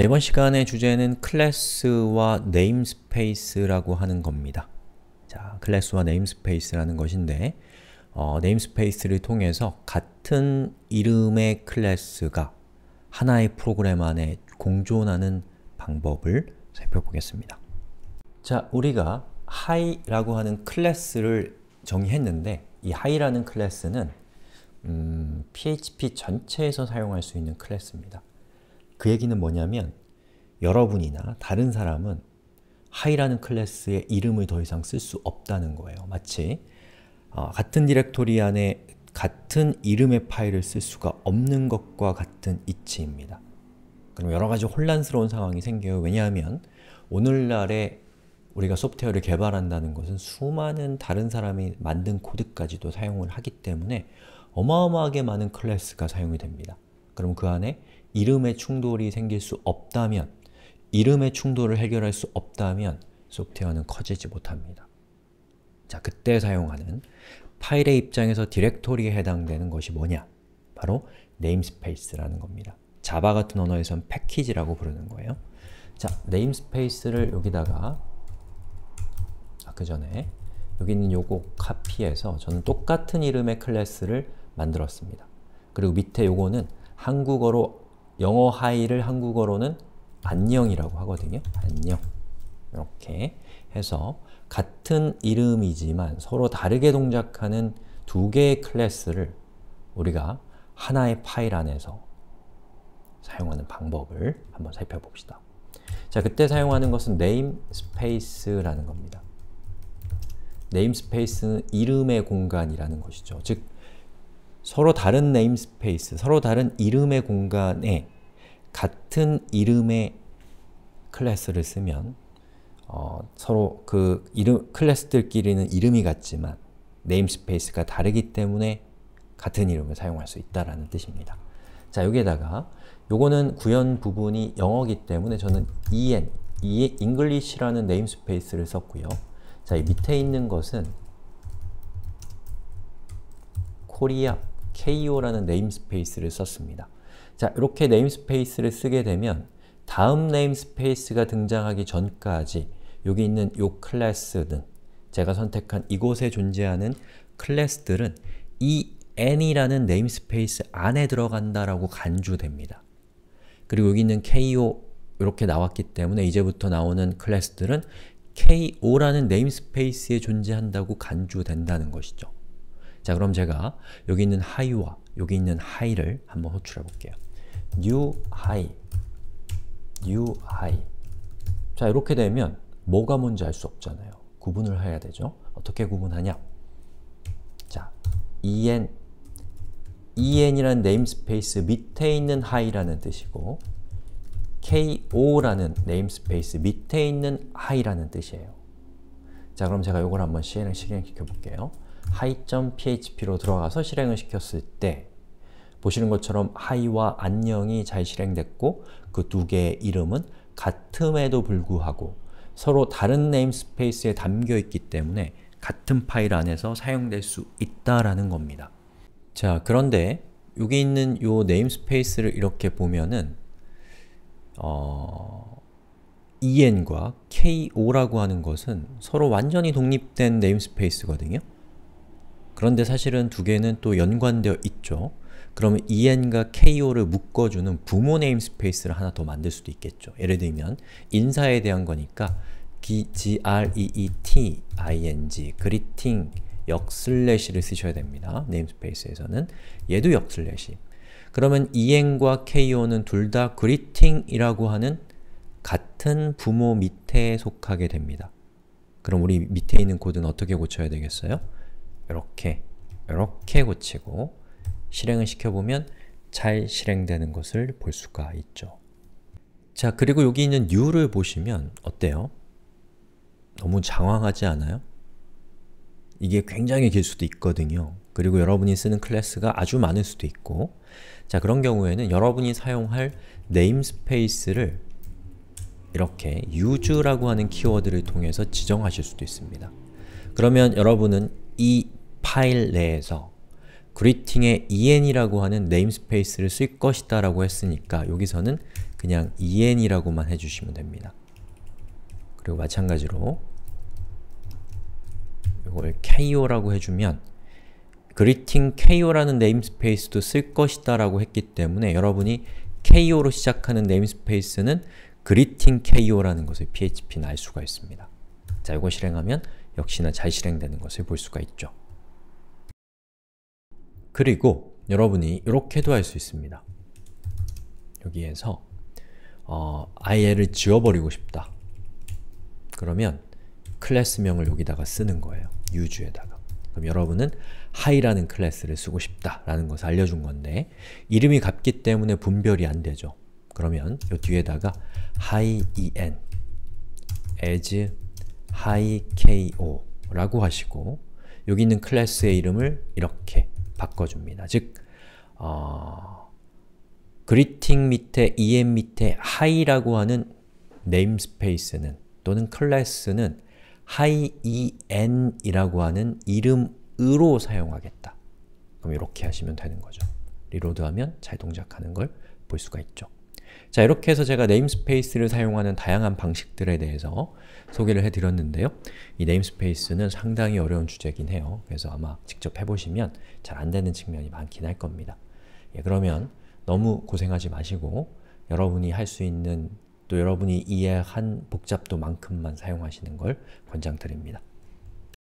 이번 시간의 주제는 클래스와 네임스페이스라고 하는 겁니다. 자, 클래스와 네임스페이스라는 것인데 어, 네임스페이스를 통해서 같은 이름의 클래스가 하나의 프로그램 안에 공존하는 방법을 살펴보겠습니다. 자, 우리가 high라고 하는 클래스를 정의했는데 이 high라는 클래스는 음, PHP 전체에서 사용할 수 있는 클래스입니다. 그 얘기는 뭐냐면 여러분이나 다른 사람은 하이라는 클래스의 이름을 더 이상 쓸 수 없다는 거예요. 마치 어, 같은 디렉토리 안에 같은 이름의 파일을 쓸 수가 없는 것과 같은 이치입니다. 그럼 여러 가지 혼란스러운 상황이 생겨요. 왜냐하면 오늘날에 우리가 소프트웨어를 개발한다는 것은 수많은 다른 사람이 만든 코드까지도 사용을 하기 때문에 어마어마하게 많은 클래스가 사용이 됩니다. 그럼 그 안에 이름의 충돌이 생길 수 없다면 이름의 충돌을 해결할 수 없다면 소프트웨어는 커지지 못합니다. 자, 그때 사용하는 파일의 입장에서 디렉토리에 해당되는 것이 뭐냐? 바로 네임스페이스라는 겁니다. 자바 같은 언어에선 패키지라고 부르는 거예요. 자, 네임스페이스를 여기다가 아그 전에 여기 있는 요거 카피해서 저는 똑같은 이름의 클래스를 만들었습니다. 그리고 밑에 요거는 한국어로 영어 하이를 한국어로는 안녕이라고 하거든요. 안녕. 이렇게 해서 같은 이름이지만 서로 다르게 동작하는 두 개의 클래스를 우리가 하나의 파일 안에서 사용하는 방법을 한번 살펴봅시다. 자, 그때 사용하는 것은 namespace라는 겁니다. namespace는 이름의 공간이라는 것이죠. 즉, 서로 다른 네임스페이스, 서로 다른 이름의 공간에 같은 이름의 클래스를 쓰면 어, 서로 그 이름, 클래스들끼리는 이름이 같지만 네임스페이스가 다르기 때문에 같은 이름을 사용할 수 있다라는 뜻입니다. 자, 여기에다가 요거는 구현 부분이 영어기 때문에 저는 en, e, n e g l i s h 라는 네임스페이스를 썼고요. 자, 밑에 있는 것은 코리아 KO라는 네임스페이스를 썼습니다. 자, 이렇게 네임스페이스를 쓰게 되면 다음 네임스페이스가 등장하기 전까지 여기 있는 이 클래스는 제가 선택한 이곳에 존재하는 클래스들은 이 n이라는 네임스페이스 안에 들어간다라고 간주됩니다. 그리고 여기 있는 ko 이렇게 나왔기 때문에 이제부터 나오는 클래스들은 ko라는 네임스페이스에 존재한다고 간주된다는 것이죠. 자 그럼 제가 여기 있는 high와 여기 있는 high를 한번 호출해 볼게요. new high, new high. 자 이렇게 되면 뭐가 뭔지 알 수 없잖아요. 구분을 해야 되죠. 어떻게 구분하냐? 자, en, en이라는 네임스페이스 밑에 있는 high라는 뜻이고 ko라는 네임스페이스 밑에 있는 high라는 뜻이에요. 자, 그럼 제가 이걸 한번 실행시켜 볼게요. h i p h p 로 들어가서 실행을 시켰을 때 보시는 것처럼 h i 와 안녕이 잘 실행됐고 그 두 개의 이름은 같음에도 불구하고 서로 다른 네임스페이스에 담겨있기 때문에 같은 파일 안에서 사용될 수 있다라는 겁니다. 자, 그런데 여기 있는 요 네임스페이스를 이렇게 보면은 어... en과 ko라고 하는 것은 서로 완전히 독립된 네임스페이스거든요. 그런데 사실은 두 개는 또 연관되어 있죠. 그러면 en과 ko를 묶어주는 부모 네임 스페이스를 하나 더 만들 수도 있겠죠. 예를 들면 인사에 대한 거니까 greeting, greeting 역슬래시를 쓰셔야 됩니다. 네임스페이스에서는 얘도 역슬래시 그러면 en과 ko는 둘 다 greeting이라고 하는 같은 부모 밑에 속하게 됩니다. 그럼 우리 밑에 있는 코드는 어떻게 고쳐야 되겠어요? 이렇게 이렇게 고치고 실행을 시켜보면 잘 실행되는 것을 볼 수가 있죠. 자, 그리고 여기 있는 new를 보시면 어때요? 너무 장황하지 않아요? 이게 굉장히 길 수도 있거든요. 그리고 여러분이 쓰는 클래스가 아주 많을 수도 있고 자, 그런 경우에는 여러분이 사용할 네임스페이스를 이렇게 use라고 하는 키워드를 통해서 지정하실 수도 있습니다. 그러면 여러분은 이 파일 내에서 그리팅에 en이라고 하는 네임스페이스를 쓸 것이다 라고 했으니까 여기서는 그냥 en이라고만 해주시면 됩니다. 그리고 마찬가지로 이걸 ko라고 해주면 그리팅 ko라는 네임스페이스도 쓸 것이다 라고 했기 때문에 여러분이 ko로 시작하는 네임스페이스는 그리팅 ko라는 것을 php는 알 수가 있습니다. 자, 이거 실행하면 역시나 잘 실행되는 것을 볼 수가 있죠. 그리고 여러분이 이렇게도 할 수 있습니다. 여기에서 어, i l 지워버리고 싶다. 그러면 클래스명을 여기다가 쓰는 거예요. 유주에다가. 그럼 여러분은 high라는 클래스를 쓰고 싶다라는 것을 알려준 건데 이름이 같기 때문에 분별이 안 되죠. 그러면 이 뒤에다가 high-en as high-ko 라고 하시고 여기 있는 클래스의 이름을 이렇게 바꿔줍니다. 즉, 어, 그리팅 밑에 em 밑에 hi라고 하는 네임스페이스는 또는 클래스는 hien이라고 하는 이름으로 사용하겠다. 그럼 이렇게 하시면 되는 거죠. 리로드하면 잘 동작하는 걸 볼 수가 있죠. 자, 이렇게 해서 제가 네임스페이스를 사용하는 다양한 방식들에 대해서 소개를 해드렸는데요. 이 네임스페이스는 상당히 어려운 주제긴 해요. 그래서 아마 직접 해보시면 잘 안되는 측면이 많긴 할 겁니다. 예, 그러면 너무 고생하지 마시고 여러분이 할 수 있는 또 여러분이 이해한 복잡도만큼만 사용하시는 걸 권장드립니다.